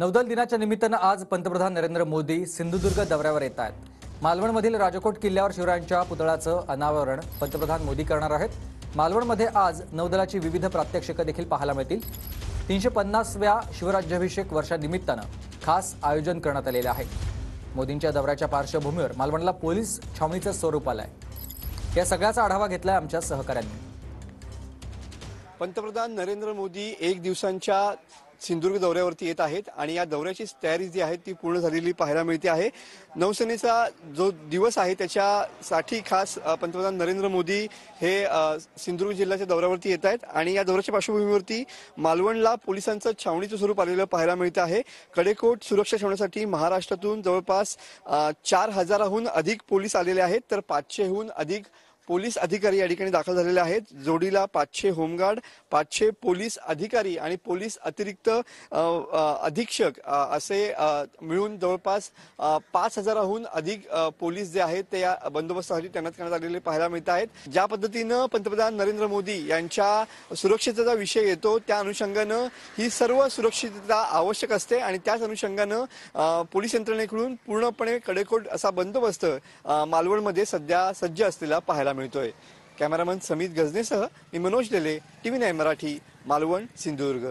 नौदल दिनाच्या निमित्तानं आज पंतप्रधान नरेंद्र मोदी सिंधुदुर्ग दौऱ्यावर येत आहेत मालवणमधील राजकोट किल्ल्यावर शिवरायांच्या पुतळ्याचं अनावरण पंतप्रधान मोदी करणार आहेत मालवणमध्ये आज नौदलाची विविध प्रात्यक्षिकं देखील पाहायला मिळतील तीनशे पन्नासव्या शिवराज्याभिषेक वर्षानिमित्तानं खास आयोजन करण्यात आलेलं आहे मोदींच्या दौऱ्याच्या पार्श्वभूमीवर मालवणला पोलीस छावणीचं स्वरूप आलं आहे या सगळ्याचा आढावा घेतलाय आमच्या सहकाऱ्यांनी पंतप्रधान नरेंद्र मोदी एक दिवसांच्या सिंधुदुर्ग दौऱ्यावरती येत आहेत आणि या दौऱ्याची तयारी जी आहे ती पूर्ण झालेली पाहायला मिळते आहे नौसेनेचा जो दिवस आहे त्याच्यासाठी खास पंतप्रधान नरेंद्र मोदी हे सिंधुदुर्ग जिल्ह्याच्या दौऱ्यावरती येत आहेत आणि या दौऱ्याच्या पार्श्वभूमीवरती मालवणला पोलिसांचं छावणीचं स्वरूप आलेलं पाहायला मिळतं आहे कडेकोट सुरक्षा ठेवण्यासाठी महाराष्ट्रातून जवळपास चार हजाराहून अधिक पोलीस आलेले आहेत तर पाचशेहून अधिक पोलीस अधिकारी या ठिकाणी दाखल झालेले आहेत जोडीला पाचशे होमगार्ड पाचशे पोलीस अधिकारी आणि पोलीस अतिरिक्त अधीक्षक असे मिळून जवळपास पाच हजाराहून अधिक पोलीस जे आहेत ते या बंदोबस्तासाठी तैनात करण्यात आलेले पाहायला मिळत आहेत ज्या पद्धतीनं पंतप्रधान नरेंद्र मोदी यांच्या सुरक्षेचा विषय येतो त्या अनुषंगानं ही सर्व सुरक्षितता आवश्यक असते आणि त्याच अनुषंगानं पोलीस यंत्रणेकडून पूर्णपणे कडेकोट असा बंदोबस्त मालवणमध्ये सध्या सज्ज असलेला पाहायला मिळतोय कॅमेरामन समित गजनेसह मी मनोज देले टीव्ही नाईन मराठी मालवण सिंधुदुर्ग